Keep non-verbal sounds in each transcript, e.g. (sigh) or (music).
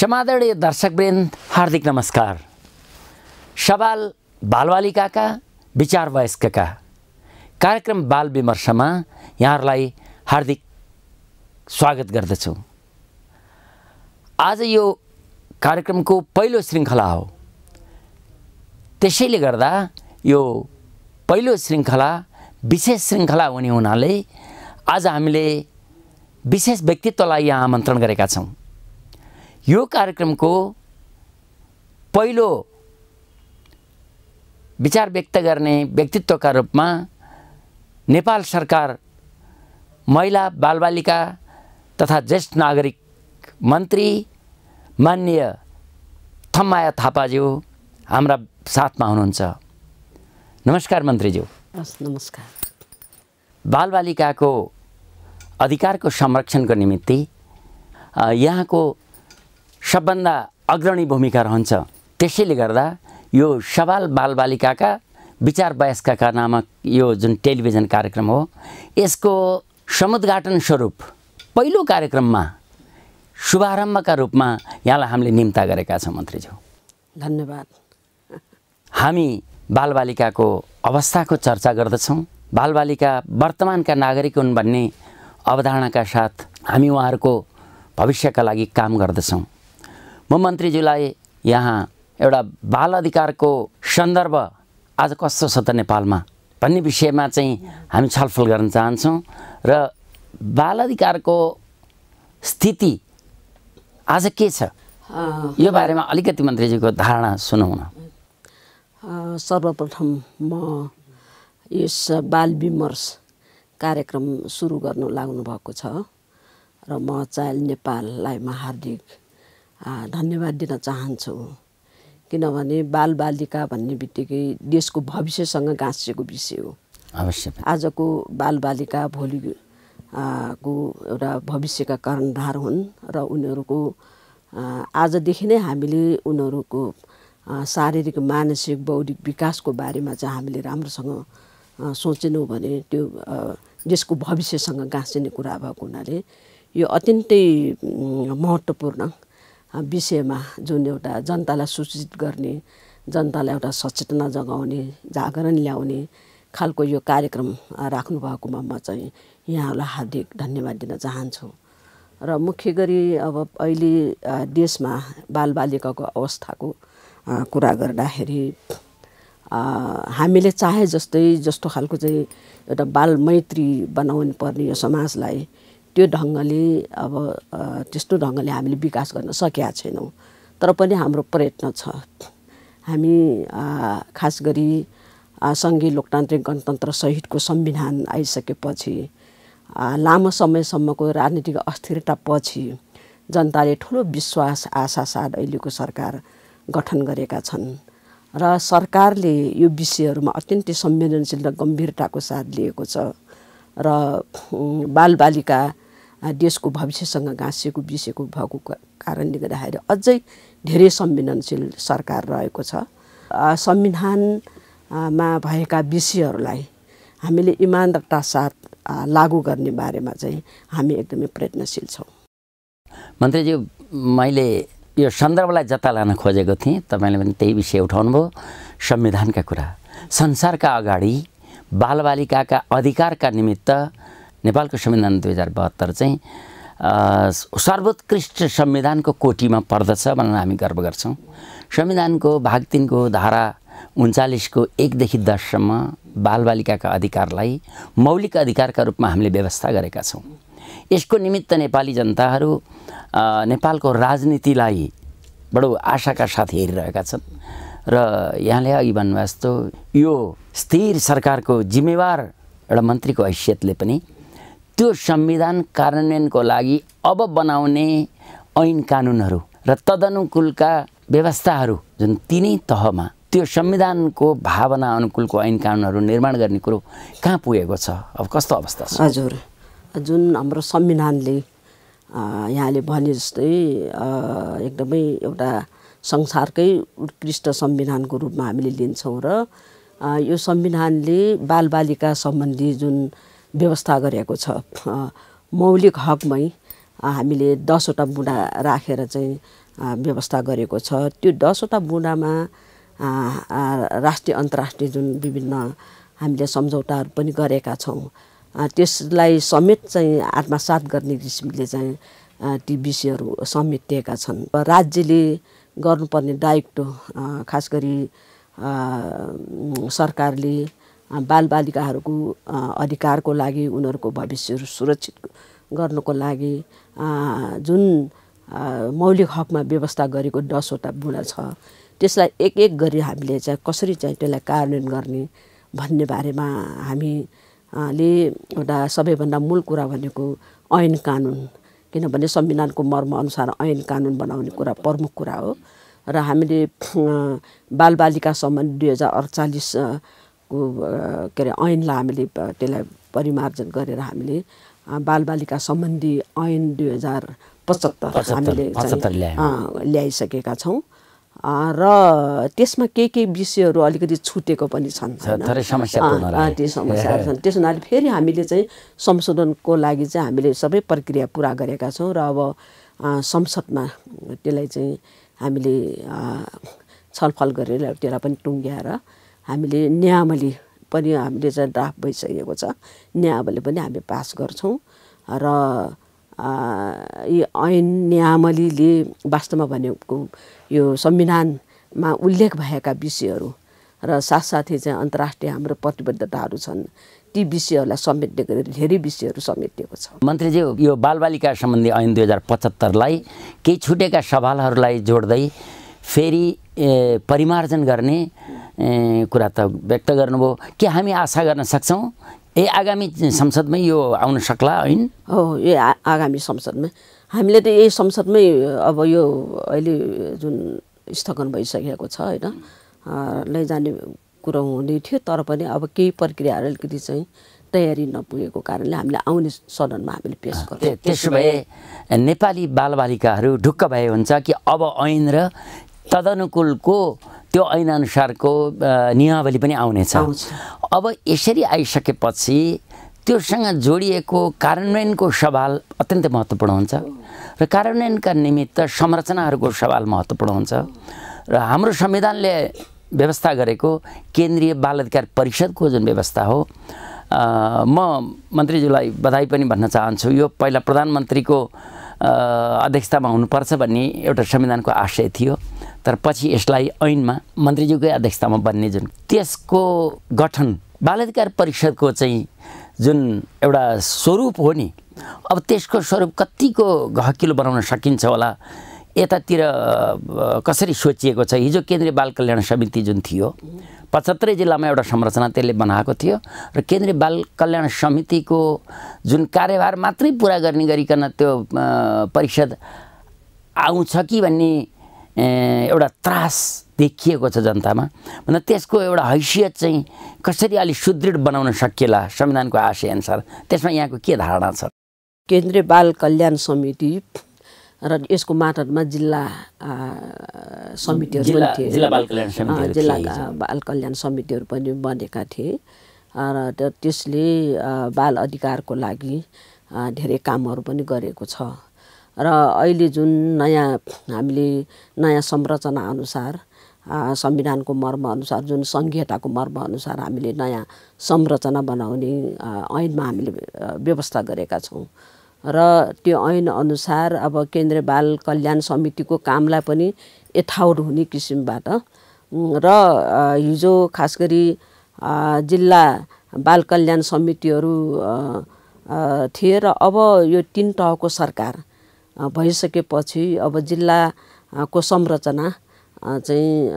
समादरणीय दर्शकवृन्द हार्दिक नमस्कार सवाल बालबालिकाका विचार वयस्कका कार्यक्रम बाल विमर्शमा यहाँहरूलाई हार्दिक स्वागत गर्दछु आज यो कार्यक्रमको पहिलो श्रृङ्खला हो त्यसैले गर्दा यो पहिलो श्रृङ्खला विशेष श्रृङ्खला हुने हुनाले आज हामीले विशेष व्यक्तित्वलाई यहाँ आमन्त्रण गरेका छौँ यो कार्यक्रमको पहिलो विचार व्यक्त गर्ने व्यक्तित्वका रूपमा नेपाल सरकार महिला बालबालिका तथा ज्येष्ठ नागरिक मन्त्री माननीय थम्माया थापाज्यू हाम्रा साथमा हुनुहुन्छ नमस्कार मन्त्रीज्यू नमस्कार बालबालिकाको अधिकारको संरक्षणको निमित्ति यहाँको सबभन्दा अग्रणी भूमिका रहन्छ त्यसैले गर्दा यो सवाल बालबालिकाका विचार वयस्कका नामक यो जुन टेलिभिजन कार्यक्रम हो यसको समुद्घाटन स्वरूप पहिलो कार्यक्रममा शुभारम्भका रूपमा यहाँलाई हामीले निम्ता गरेका छौँ मन्त्रीज्यू धन्यवाद हामी बालबालिकाको अवस्थाको चर्चा गर्दछौँ बालबालिका वर्तमानका नागरिक हुन् भन्ने अवधारणाका साथ हामी उहाँहरूको भविष्यका लागि काम गर्दछौँ म मन्त्रीज्यूलाई यहाँ एउटा बाल अधिकारको सन्दर्भ आज कस्तो छ त नेपालमा भन्ने विषयमा चाहिँ हामी छलफल गर्न चाहन्छौँ र बाल अधिकारको स्थिति आज के छ यो बारेमा अलिकति मन्त्रीजीको धारणा सुनौँ न सर्वप्रथम म यस बाल विमर्श कार्यक्रम सुरु गर्नु लाग्नुभएको छ र म चाइल्ड नेपाललाई म हार्दिक धन्यवाद दिन चाहन्छौँ किनभने बालबालिका भन्ने बित्तिकै देशको भविष्यसँग गाँसिएको विषय हो अवश्य आजको बालबालिका भोलि को एउटा भविष्यका कर्णधार हुन् र उनीहरूको आजदेखि नै हामीले उनीहरूको शारीरिक मानसिक बौद्धिक विकासको बारेमा चाहिँ हामीले राम्रोसँग सोचेनौँ भने त्यो देशको भविष्यसँग गाँसिने कुरा भएको हुनाले यो अत्यन्तै महत्त्वपूर्ण विषयमा जुन एउटा जनतालाई सूचित गर्ने जनतालाई एउटा सचेतना जगाउने जागरण ल्याउने खालको यो कार्यक्रम राख्नुभएकोमा म चाहिँ यहाँहरूलाई हार्दिक धन्यवाद दिन चाहन्छु र मुख्य गरी अब अहिले देशमा बालबालिकाको अवस्थाको कुरा गर्दाखेरि हामीले चाहे जस्तै जस्तो खालको चाहिँ एउटा बाल मैत्री बनाउनु पर्ने यो समाजलाई त्यो ढङ्गले अब त्यस्तो ढङ्गले हामीले विकास गर्न सकेका छैनौँ तर पनि हाम्रो प्रयत्न छ हामी खास गरी सङ्घीय लोकतान्त्रिक गणतन्त्र सहितको संविधान आइसकेपछि लामो समयसम्मको राजनीतिक अस्थिरतापछि जनताले ठुलो विश्वास आशा साथ अहिलेको सरकार गठन गरेका छन् र सरकारले यो विषयहरूमा अत्यन्तै संवेदनशील र गम्भीरताको साथ लिएको छ र बालबालिका देशको भविष्यसँग गाँसिएको बिसेको भएको कारणले गर्दाखेरि अझै धेरै संवेदनशील सरकार रहेको छ संविधानमा भएका विषयहरूलाई हामीले इमान्दारता साथ लागू गर्ने बारेमा चाहिँ हामी एकदमै प्रयत्नशील छौँ मन्त्रीज्यू मैले यो सन्दर्भलाई जता लान खोजेको थिएँ तपाईँले पनि त्यही विषय उठाउनुभयो संविधानका कुरा संसारका अगाडि बालबालिकाका अधिकारका निमित्त नेपालको संविधान दुई हजार बहत्तर चाहिँ सर्वोत्कृष्ट संविधानको कोटीमा पर्दछ भनेर हामी गर्व गर्छौँ संविधानको भाग तिनको धारा उन्चालिसको एकदेखि दससम्म बालबालिकाका अधिकारलाई मौलिक अधिकारका रूपमा हामीले व्यवस्था गरेका छौँ यसको निमित्त नेपाली जनताहरू नेपालको राजनीतिलाई बडो आशाका साथ हेरिरहेका छन् र यहाँले अघि भन्नुभयो जस्तो यो स्थिर सरकारको जिम्मेवार एउटा मन्त्रीको हैसियतले पनि त्यो संविधान कार्यान्वयनको लागि अब बनाउने ऐन कानुनहरू र तदनुकूलका व्यवस्थाहरू जुन तिनै तहमा त्यो संविधानको भावना अनुकूलको ऐन कानुनहरू निर्माण गर्ने कुरो कहाँ पुगेको छ अब कस्तो अवस्था छ हजुर जुन हाम्रो संविधानले यहाँले भने जस्तै एकदमै एउटा संसारकै उत्कृष्ट संविधानको रूपमा हामीले लिन्छौँ र यो संविधानले बालबालिका सम्बन्धी जुन व्यवस्था गरेको छ मौलिक हकमै हामीले दसवटा बुँदा राखेर चाहिँ व्यवस्था गरेको छ त्यो दसवटा बुँदामा राष्ट्रिय अन्तर्राष्ट्रिय जुन विभिन्न हामीले सम्झौताहरू पनि गरेका छौँ त्यसलाई समेत चाहिँ आत्मसात गर्ने किसिमले चाहिँ ती विषयहरू समेटिएका छन् राज्यले गर्नुपर्ने दायित्व खास गरी सरकारले बालबालिकाहरूको अधिकारको लागि उनीहरूको भविष्यहरू सुरक्षित गर्नको लागि जुन मौलिक हकमा व्यवस्था गरेको दसवटा बुढा छ त्यसलाई एक एक गरी हामीले चाहिँ कसरी चाहिँ त्यसलाई कार्यान्वयन गर्ने भन्ने बारेमा हामीले एउटा सबैभन्दा मूल कुरा भनेको ऐन कानुन किनभने संविधानको मर्म अनुसार ऐन कानुन बनाउने कुरा प्रमुख कुरा हो र हामीले बालबालिका सम्बन्धी दुई हजार अडचालिस को के अरे ऐनलाई हामीले त्यसलाई परिमार्जन गरेर हामीले बालबालिका सम्बन्धी ऐन दुई हजार पचहत्तर हामीले ल्याइसकेका छौँ र त्यसमा केही केही विषयहरू अलिकति छुटेको पनि छन् त्यो समस्याहरू (laughs) छन् त्यस हुनाले फेरि हामीले चाहिँ संशोधनको लागि चाहिँ हामीले सबै प्रक्रिया पुरा गरेका छौँ र अब संसदमा त्यसलाई चाहिँ हामीले छलफल गरेर त्यसलाई पनि टुङ्ग्याएर हामीले न्यायावली पनि हामीले चाहिँ ड्राफ्ट भइसकेको छ न्यायावली पनि हामी पास गर्छौँ र यी ऐन नियामलीले वास्तवमा भनेको यो संविधानमा उल्लेख भएका विषयहरू र साथसाथै चाहिँ अन्तर्राष्ट्रिय हाम्रो प्रतिबद्धताहरू छन् ती विषयहरूलाई समेट्ने गरेर धेरै विषयहरू समेटिएको छ मन्त्रीज्यू यो बालबालिका सम्बन्धी ऐन दुई हजार पचहत्तरलाई केही छुटेका सवालहरूलाई जोड्दै फेरि परिमार्जन गर्ने कुरा त व्यक्त गर्नुभयो के हामी आशा गर्न सक्छौँ ए आगामी संसदमै यो आउन सक्ला होइन हो यो आगामी संसदमै हामीले त यही संसदमै अब यो अहिले जुन स्थगन भइसकेको छ होइन लैजाने कुरो हुने थियो तर पनि अब केही प्रक्रियाहरू अलिकति चाहिँ तयारी नपुगेको कारणले हामीले आउने सदनमा हामीले पेस गर्छौँ त्यसो भए नेपाली बालबालिकाहरू ढुक्क भए हुन्छ कि अब ऐन र तदनुकूलको त्यो ऐनअनुसारको नियमावली पनि आउनेछ अब यसरी आइसकेपछि त्योसँग जोडिएको कार्यान्वयनको सवाल अत्यन्तै महत्त्वपूर्ण हुन्छ र कार्यान्वयनका निमित्त संरचनाहरूको सवाल महत्त्वपूर्ण हुन्छ र हाम्रो संविधानले व्यवस्था गरेको केन्द्रीय बाल अधिकार परिषदको जुन व्यवस्था हो म मन्त्रीज्यूलाई बधाई पनि भन्न चाहन्छु यो पहिला प्रधानमन्त्रीको अध्यक्षतामा हुनुपर्छ भन्ने एउटा संविधानको आशय थियो तर पछि यसलाई ऐनमा मन्त्रीज्यूकै अध्यक्षतामा बन्ने जुन त्यसको गठन बाल अधिकार परिषदको चाहिँ जुन एउटा स्वरूप हो नि अब त्यसको स्वरूप कतिको गहकिलो बनाउन सकिन्छ होला यतातिर कसरी सोचिएको छ हिजो केन्द्रीय बाल कल्याण समिति जुन थियो पचहत्तरै जिल्लामा एउटा संरचना त्यसले बनाएको थियो र केन्द्रीय बाल कल्याण समितिको जुन कार्यभार मात्रै पुरा गर्ने गरिकन त्यो परिषद आउँछ कि भन्ने एउटा त्रास देखिएको छ जनतामा भन्दा त्यसको एउटा हैसियत चाहिँ कसरी अलिक सुदृढ बनाउन सकिएला संविधानको आशयअनुसार त्यसमा यहाँको के धारणा छ केन्द्रीय बाल कल्याण समिति र यसको मार्फतमा जिल्ला समितिहरू पनि थिए जिल्ला बाल कल्याण समितिहरू पनि बनेका थिए र त्यसले बाल अधिकारको लागि धेरै कामहरू पनि गरेको छ र अहिले जुन नयाँ हामीले नयाँ संरचना अनुसार संविधानको मर्म अनुसार जुन सङ्घीयताको अनुसार हामीले नयाँ संरचना बनाउने ऐनमा हामीले व्यवस्था गरेका छौँ र त्यो ऐनअनुसार अब केन्द्रीय बाल कल्याण समितिको कामलाई पनि यथाउट हुने किसिमबाट र हिजो खास गरी जिल्ला बाल कल्याण समितिहरू थिए र अब यो तिन तहको सरकार भइसकेपछि अब जिल्लाको संरचना चाहिँ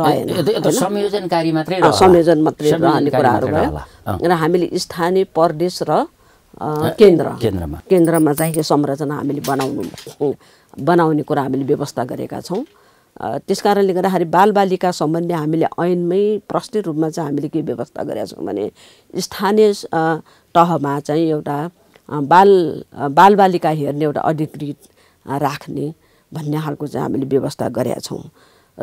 रहेन संयोजनकारी मात्रै संयोजन मात्रै रहने कुराहरू भयो र हामीले स्थानीय प्रदेश र केन्द्र केन्द्रमा केन्द्रमा चाहिँ यो संरचना हामीले बनाउनु बनाउने कुरा हामीले व्यवस्था गरेका छौँ त्यस कारणले गर्दाखेरि बालबालिका सम्बन्धी हामीले ऐनमै प्रष्ट रूपमा चाहिँ हामीले के व्यवस्था गरेका छौँ भने स्थानीय तहमा चाहिँ एउटा बाल बालबालिका हेर्ने एउटा अधिकृत राख्ने भन्ने खालको चाहिँ हामीले व्यवस्था गरेका छौँ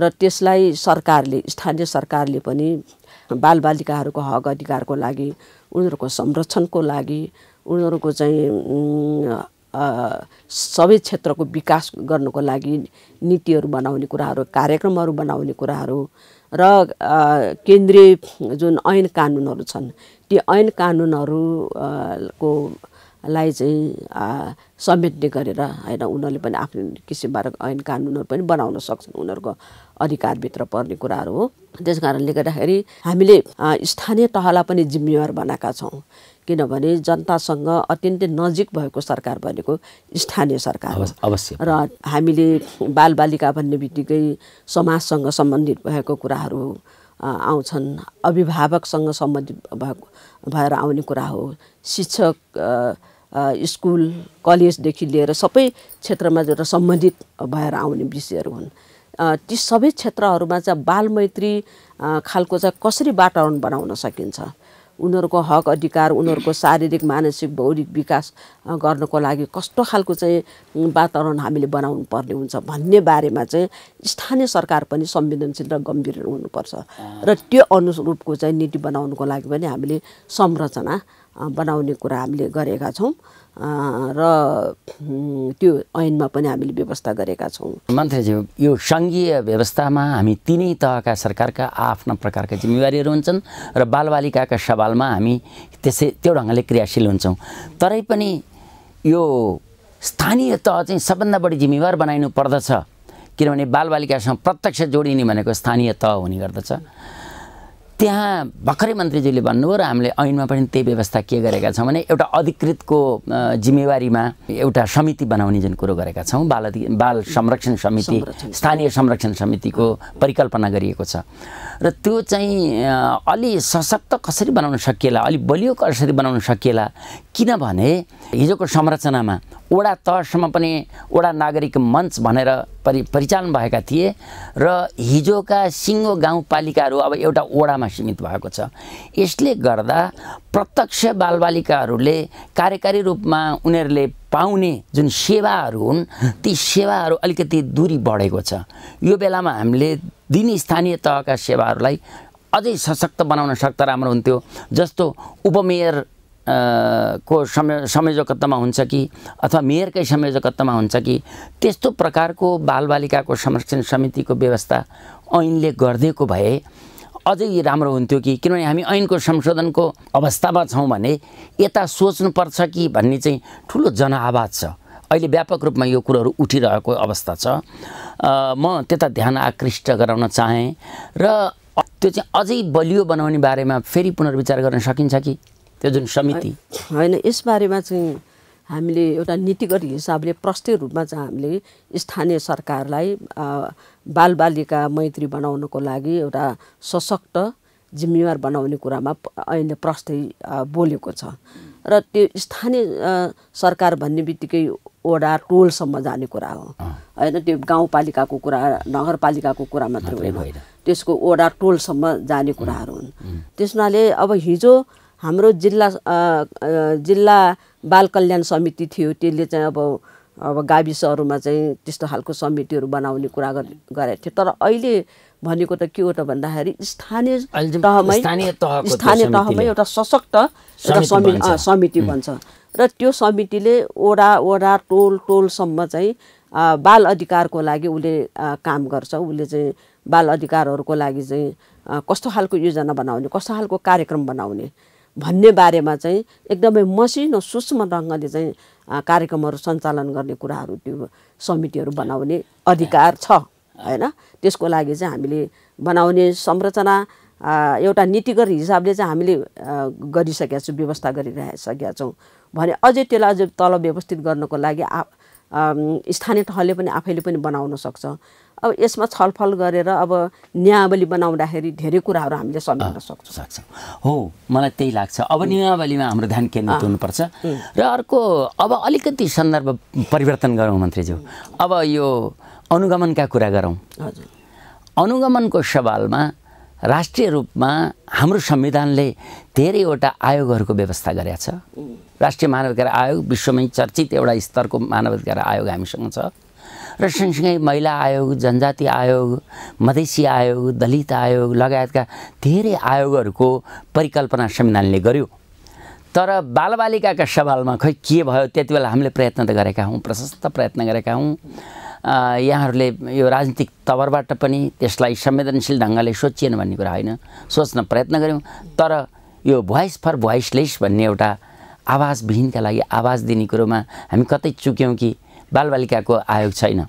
र त्यसलाई सरकारले स्थानीय सरकारले पनि बालबालिकाहरूको हक अधिकारको लागि उनीहरूको संरक्षणको लागि उनीहरूको चाहिँ सबै क्षेत्रको विकास गर्नुको लागि नीतिहरू बनाउने कुराहरू कार्यक्रमहरू बनाउने कुराहरू र केन्द्रीय जुन ऐन कानुनहरू छन् ती ऐन कानुनहरूको लाई चाहिँ समेट्ने गरेर होइन उनीहरूले पनि आफ्नो किसिमबाट ऐन कानुनहरू पनि बनाउन सक्छन् उनीहरूको अधिकारभित्र पर्ने कुराहरू हो त्यस कारणले गर्दाखेरि हामीले स्थानीय तहलाई पनि जिम्मेवार बनाएका छौँ किनभने जनतासँग अत्यन्तै नजिक भएको सरकार भनेको स्थानीय सरकार हो अवश्य र हामीले बालबालिका भन्ने बित्तिकै समाजसँग सम्बन्धित भएको कुराहरू आउँछन् अभिभावकसँग सम्बन्धित भएको भएर आउने कुरा हो शिक्षक स्कुल कलेजदेखि लिएर सबै क्षेत्रमा जो सम्बन्धित भएर आउने विषयहरू हुन् ती सबै क्षेत्रहरूमा चाहिँ बालमैत्री खालको चाहिँ कसरी वातावरण बनाउन सकिन्छ उनीहरूको हक अधिकार उनीहरूको शारीरिक मानसिक भौतिक विकास गर्नको लागि कस्तो खालको चाहिँ वातावरण हामीले बनाउनु पर्ने हुन्छ भन्ने बारेमा चाहिँ स्थानीय सरकार पनि संवेदनशील र गम्भीर हुनुपर्छ र त्यो अनुरूपको चाहिँ नीति बनाउनुको लागि पनि हामीले संरचना बनाउने कुरा हामीले गरेका छौँ र त्यो ऐनमा पनि हामीले व्यवस्था गरेका छौँ मन्त्रीज्यू यो सङ्घीय व्यवस्थामा हामी तिनै तहका सरकारका आफ्ना प्रकारका जिम्मेवारीहरू हुन्छन् र बालबालिकाका सवालमा हामी त्यसै त्यो ढङ्गले क्रियाशील हुन्छौँ तरै पनि यो स्थानीय तह चाहिँ सबभन्दा बढी जिम्मेवार बनाइनु पर्दछ किनभने बालबालिकासँग प्रत्यक्ष जोडिने भनेको स्थानीय तह हुने गर्दछ त्यहाँ भर्खरै मन्त्रीज्यूले भन्नुभयो र हामीले ऐनमा पनि त्यही व्यवस्था के गरेका छौँ भने एउटा अधिकृतको जिम्मेवारीमा एउटा समिति बनाउने जुन कुरो गरेका छौँ बाल अधि बाल संरक्षण समिति स्थानीय संरक्षण समितिको परिकल्पना गरिएको छ र त्यो चाहिँ अलि सशक्त कसरी बनाउन सकिएला अलि बलियो कसरी बनाउन सकिएला किनभने हिजोको संरचनामा वडा तहसम्म पनि वडा नागरिक मञ्च भनेर परि परिचालन भएका थिए र हिजोका सिङ्गो गाउँपालिकाहरू अब एउटा वडामा सीमित भएको छ यसले गर्दा प्रत्यक्ष बालबालिकाहरूले कार्यकारी रूपमा उनीहरूले पाउने जुन सेवाहरू हुन् ती सेवाहरू अलिकति दूरी बढेको छ यो बेलामा हामीले दिने स्थानीय तहका सेवाहरूलाई अझै सशक्त बनाउन सक्दा राम्रो हुन्थ्यो जस्तो उपमेयर को समय संयोजकत्वमा हुन्छ कि अथवा मेयरकै संयोजकत्वमा हुन्छ कि त्यस्तो प्रकारको बालबालिकाको संरक्षण समितिको व्यवस्था ऐनले गरिदिएको भए अझै राम्रो हुन्थ्यो कि किनभने हामी ऐनको संशोधनको अवस्थामा छौँ भने यता सोच्नुपर्छ कि भन्ने चाहिँ ठुलो जनआवाज छ अहिले व्यापक रूपमा यो कुरोहरू उठिरहेको अवस्था छ म त्यता ध्यान आकृष्ट गराउन चाहेँ र त्यो चाहिँ अझै बलियो बनाउने बारेमा फेरि पुनर्विचार गर्न सकिन्छ कि त्यो जुन समिति होइन यसबारेमा चाहिँ हामीले एउटा नीतिगत हिसाबले प्रष्ट रूपमा चाहिँ हामीले स्थानीय सरकारलाई बालबालिका मैत्री बनाउनको लागि एउटा सशक्त जिम्मेवार बनाउने कुरामा अहिले प्रष्टै बोलेको छ र त्यो स्थानीय सरकार भन्ने बित्तिकै वडा टोलसम्म जाने कुरा हो होइन त्यो गाउँपालिकाको कुरा नगरपालिकाको कुरा मात्रै होइन त्यसको वडा टोलसम्म जाने कुराहरू हुन् त्यस अब हिजो हाम्रो जिल्ला जिल्ला बाल कल्याण समिति थियो त्यसले चाहिँ अब अब गाविसहरूमा चाहिँ त्यस्तो खालको समितिहरू बनाउने कुरा गरेको थियो तर अहिले भनेको त के हो त भन्दाखेरि स्थानीय तहमै स्थानीय तहमै एउटा सशक्त एउटा समिति समिति बन्छ र त्यो समितिले ओडा ओडा टोल टोलसम्म चाहिँ बाल अधिकारको लागि उसले काम गर्छ उसले चाहिँ बाल अधिकारहरूको लागि चाहिँ कस्तो खालको योजना बनाउने कस्तो खालको कार्यक्रम बनाउने भन्ने बारेमा चाहिँ एकदमै मसिनो सूक्ष्म ढङ्गले चाहिँ कार्यक्रमहरू सञ्चालन गर्ने कुराहरू त्यो समितिहरू बनाउने अधिकार छ होइन त्यसको लागि चाहिँ हामीले बनाउने संरचना एउटा नीतिगत हिसाबले चाहिँ हामीले गरिसकेका छौँ व्यवस्था गरिरहेसकेका छौँ भने अझै त्यसलाई अझै तल व्यवस्थित गर्नको लागि आ स्थानीय तहले पनि आफैले पनि बनाउन सक्छ अब यसमा छलफल गरेर अब नियावली बनाउँदाखेरि धेरै कुराहरू हामीले सम्झाउन सक्छौँ सक्छौँ हो मलाई त्यही लाग्छ अब नियावलीमा हाम्रो ध्यान केन्द्रित हुनुपर्छ र अर्को अब अलिकति सन्दर्भ परिवर्तन गरौँ मन्त्रीज्यू अब यो अनुगमनका कुरा गरौँ हजुर अनुगमनको सवालमा राष्ट्रिय रूपमा हाम्रो संविधानले धेरैवटा आयोगहरूको व्यवस्था गरेका छ राष्ट्रिय मानवाधिकार आयोग विश्वमै चर्चित एउटा स्तरको मानवाधिकार आयोग हामीसँग छ र सँगसँगै महिला आयोग जनजाति आयोग मधेसी आयोग दलित आयोग लगायतका धेरै आयोगहरूको परिकल्पना संविधानले गर्यो तर बालबालिकाका सवालमा खै के भयो त्यति बेला हामीले प्रयत्न त गरेका हौँ प्रशस्त प्रयत्न गरेका हौँ यहाँहरूले यो राजनीतिक तवरबाट पनि त्यसलाई संवेदनशील ढङ्गले सोचिएन भन्ने कुरा होइन सोच्न प्रयत्न गऱ्यौँ तर यो भोइस फर भोइसलेस भन्ने एउटा आवाजविहीनका लागि आवाज दिने कुरोमा हामी कतै चुक्यौँ कि बालबालिकाको आयोग छैन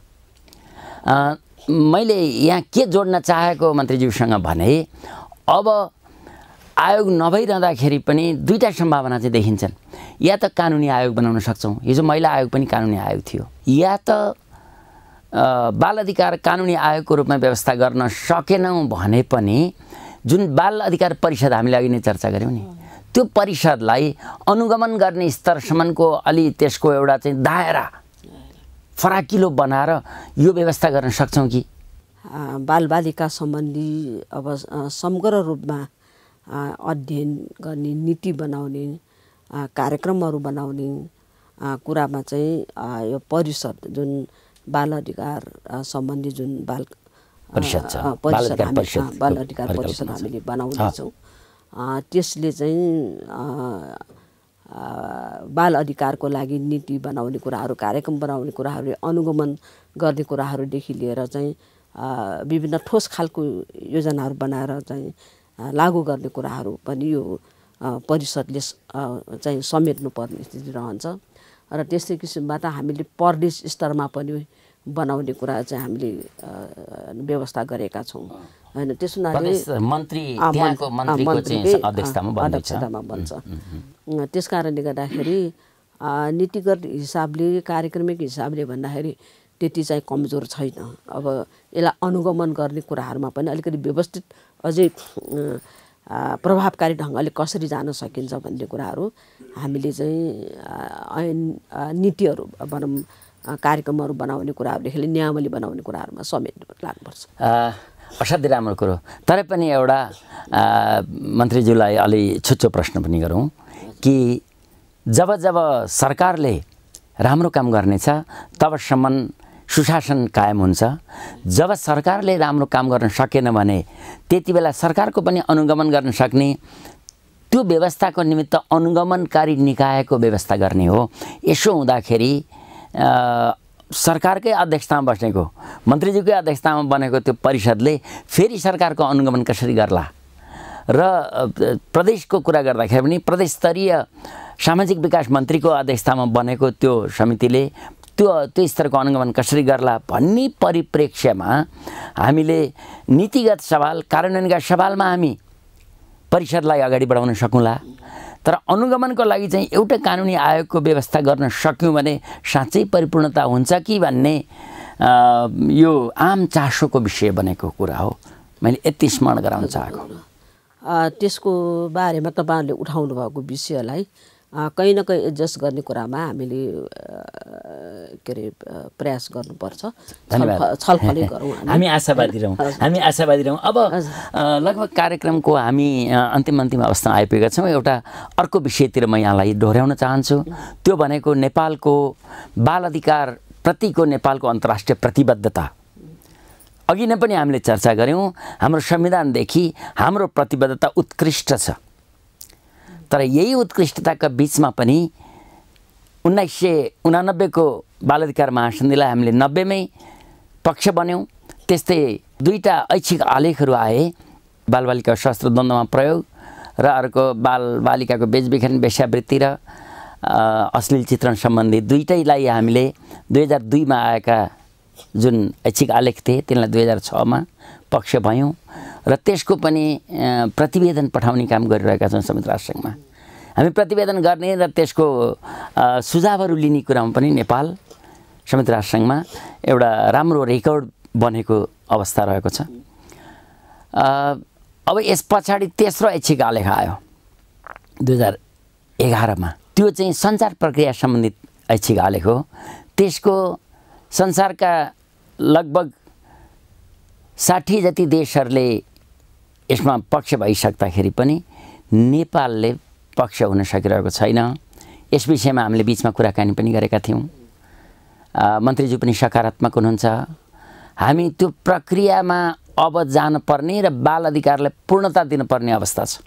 मैले यहाँ के जोड्न चाहेको मन्त्रीज्यूसँग भने अब आयोग नभइरहँदाखेरि पनि दुईवटा सम्भावना चाहिँ देखिन्छन् या त कानुनी आयोग बनाउन सक्छौँ हिजो महिला आयोग पनि कानुनी आयोग थियो या त बाल अधिकार कानुनी आयोगको रूपमा व्यवस्था गर्न सकेनौँ भने पनि जुन बाल अधिकार परिषद हामीले अघि नै चर्चा गऱ्यौँ नि त्यो परिषदलाई अनुगमन गर्ने स्तरसम्मको अलि त्यसको एउटा चाहिँ दायरा फराकिलो बनाएर यो व्यवस्था गर्न सक्छौँ कि बालबालिका सम्बन्धी अब समग्र रूपमा अध्ययन गर्ने नीति बनाउने कार्यक्रमहरू बनाउने कुरामा चाहिँ यो परिषद जुन बाल अधिकार सम्बन्धी जुन बाल परिषद बाल अधिकार परिषद हामीले बनाउँदैछौँ त्यसले चाहिँ बाल अधिकारको लागि नीति बनाउने कुराहरू कार्यक्रम बनाउने कुराहरू अनुगमन गर्ने कुराहरूदेखि लिएर चाहिँ विभिन्न ठोस खालको योजनाहरू बनाएर चाहिँ लागु गर्ने कुराहरू पनि यो परिषदले चाहिँ समेट्नुपर्ने स्थिति रहन्छ र त्यस्तै किसिमबाट हामीले प्रदेश स्तरमा पनि बनाउने कुरा चाहिँ हामीले व्यवस्था गरेका छौँ होइन त्यस हुनाले अध्यक्षतामा बन्छ त्यस कारणले गर्दाखेरि नीतिगत हिसाबले कार्यक्रमिक हिसाबले भन्दाखेरि त्यति चाहिँ कमजोर छैन अब यसलाई अनुगमन गर्ने कुराहरूमा पनि अलिकति व्यवस्थित अझै प्रभावकारी ढङ्गले कसरी जान सकिन्छ भन्ने कुराहरू हामीले चाहिँ ऐन नीतिहरू भनौँ कार्यक्रमहरू बनाउने कुराहरूदेखि नियमली बनाउने कुराहरूमा समेत लाग्नुपर्छ असाध्य राम्रो कुरो तरै पनि एउटा मन्त्रीज्यूलाई अलि छुच्चो प्रश्न पनि गरौँ कि जब जब सरकारले राम्रो काम गर्नेछ तबसम्म सुशासन कायम हुन्छ जब सरकारले राम्रो काम गर्न सकेन भने त्यति बेला सरकारको पनि अनुगमन गर्न सक्ने त्यो व्यवस्थाको निमित्त अनुगमनकारी निकायको व्यवस्था गर्ने हो यसो हुँदाखेरि सरकारकै अध्यक्षतामा बस्नेको मन्त्रीज्यूकै अध्यक्षतामा बनेको त्यो परिषदले फेरि सरकारको अनुगमन कसरी गर्ला र प्रदेशको कुरा गर्दाखेरि पनि प्रदेश स्तरीय सामाजिक विकास मन्त्रीको अध्यक्षतामा बनेको त्यो समितिले त्यो त्यो स्तरको अनुगमन कसरी गर्ला भन्ने परिप्रेक्ष्यमा हामीले नीतिगत सवाल कार्यान्वयनका सवालमा हामी परिषदलाई अगाडि बढाउन सकौँला तर अनुगमनको लागि चाहिँ एउटा कानुनी आयोगको व्यवस्था गर्न सक्यौँ भने साँच्चै परिपूर्णता हुन्छ कि भन्ने यो आम चासोको विषय बनेको कुरा हो मैले यति स्मरण गराउन चाहेको त्यसको बारेमा तपाईँहरूले उठाउनु भएको विषयलाई कहीँ न कहीँ एडजस्ट गर्ने कुरामा हामीले के अरे प्रयास गर्नुपर्छ छलफलै गरौँ हामी आशावादी रहौँ हामी आशावादी रहौँ अब लगभग कार्यक्रमको हामी अन्तिम अन्तिम अवस्था आइपुगेका छौँ एउटा अर्को विषयतिर म यहाँलाई डोर्याउन चाहन्छु त्यो भनेको नेपालको बाल अधिकार प्रतिको नेपालको अन्तर्राष्ट्रिय प्रतिबद्धता अघि नै पनि हामीले चर्चा गऱ्यौँ हाम्रो संविधानदेखि हाम्रो प्रतिबद्धता उत्कृष्ट छ तर यही उत्कृष्टताका बिचमा पनि उन्नाइस सय उनानब्बेको अधिकार महासन्धिलाई हामीले नब्बेमै पक्ष बन्यौँ त्यस्तै दुईवटा ऐच्छिक आलेखहरू आए बालबालिका शस्त्र द्वन्द्वमा प्रयोग र अर्को बाल बालबालिकाको बेचबिखन वेश्यावृत्ति र अश्लील चित्रण सम्बन्धी दुइटैलाई हामीले दुई हजार दुईमा आएका जुन ऐच्छिक आलेख थिए त्यसलाई दुई हजार छमा पक्ष भयौँ र त्यसको पनि प्रतिवेदन पठाउने काम गरिरहेका छौँ संयुक्त राष्ट्रसङ्घमा हामी प्रतिवेदन गर्ने र त्यसको सुझावहरू लिने कुरामा पनि नेपाल संयुक्त राष्ट्रसङ्घमा एउटा राम्रो रेकर्ड बनेको अवस्था रहेको छ अब यस पछाडि तेस्रो ऐच्छिक आलेख आयो दुई हजार एघारमा त्यो चाहिँ सञ्चार प्रक्रिया सम्बन्धित ऐच्छिक आलेख हो त्यसको संसारका लगभग साठी जति देशहरूले यसमा पक्ष भइसक्दाखेरि पनि नेपालले निष्पक्ष हुन सकिरहेको छैन यस विषयमा हामीले बिचमा कुराकानी पनि गरेका थियौँ मन्त्रीज्यू पनि सकारात्मक हुनुहुन्छ हामी त्यो प्रक्रियामा अब जानुपर्ने र बाल अधिकारलाई पूर्णता दिनुपर्ने अवस्था छ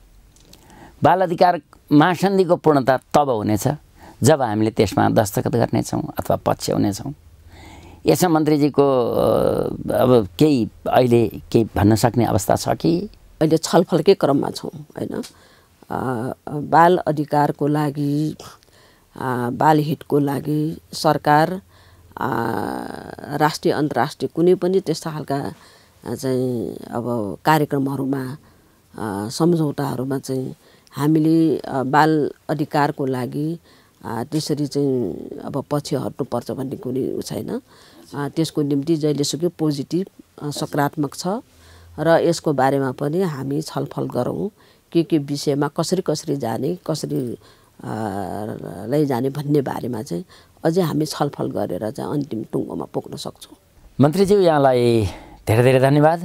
बाल अधिकार महासन्धिको पूर्णता तब हुनेछ जब हामीले त्यसमा दस्तखत गर्नेछौँ अथवा पक्ष हुनेछौँ यसमा मन्त्रीजीको अब केही अहिले केही भन्न सक्ने अवस्था छ कि अहिले छलफलकै क्रममा छौँ होइन बाल अधिकारको लागि बाल हितको लागि सरकार राष्ट्रिय अन्तर्राष्ट्रिय कुनै पनि त्यस्ता खालका चाहिँ अब कार्यक्रमहरूमा सम्झौताहरूमा चाहिँ हामीले बाल अधिकारको लागि त्यसरी चाहिँ अब पछि हट्नुपर्छ भन्ने कुनै छैन त्यसको निम्ति जहिलेसुकै पोजिटिभ सकारात्मक छ र यसको बारेमा पनि हामी छलफल गरौँ के के विषयमा कसरी कसरी जाने कसरी लैजाने भन्ने बारेमा चाहिँ अझै हामी छलफल गरेर चाहिँ अन्तिम टुङ्गोमा पुग्न सक्छौँ मन्त्रीज्यू यहाँलाई धेरै धेरै धन्यवाद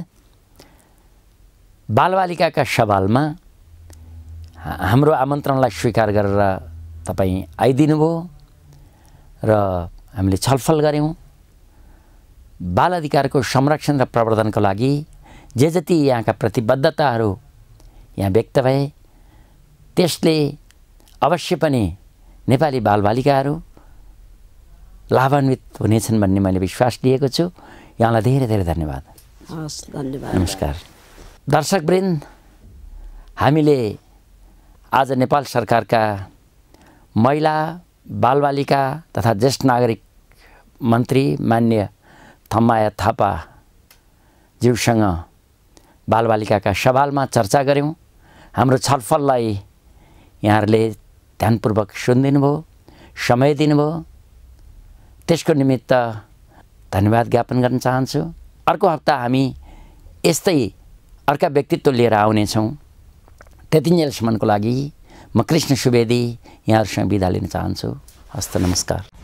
बालबालिकाका सवालमा हाम्रो आमन्त्रणलाई स्वीकार गरेर तपाईँ आइदिनुभयो र हामीले छलफल गऱ्यौँ बाल अधिकारको संरक्षण र प्रवर्धनको लागि जे जति यहाँका प्रतिबद्धताहरू यहाँ व्यक्त भए त्यसले अवश्य पनि नेपाली बालबालिकाहरू लाभान्वित हुनेछन् भन्ने मैले विश्वास लिएको छु यहाँलाई धेरै धेरै धन्यवाद हस् धन्यवाद नमस्कार दर्शकवृन्द हामीले आज नेपाल सरकारका महिला बालबालिका तथा ज्येष्ठ नागरिक मन्त्री मान्य थम्माया थापा थापाज्यूसँग बालबालिकाका सवालमा चर्चा गऱ्यौँ हाम्रो छलफललाई यहाँहरूले ध्यानपूर्वक सुनिदिनु भयो समय दिनुभयो त्यसको निमित्त धन्यवाद ज्ञापन गर्न चाहन्छु अर्को हप्ता हामी यस्तै अर्का व्यक्तित्व लिएर आउनेछौँ त्यतिन्जेलसम्मको लागि म कृष्ण सुवेदी यहाँहरूसँग बिदा लिन चाहन्छु हस्त नमस्कार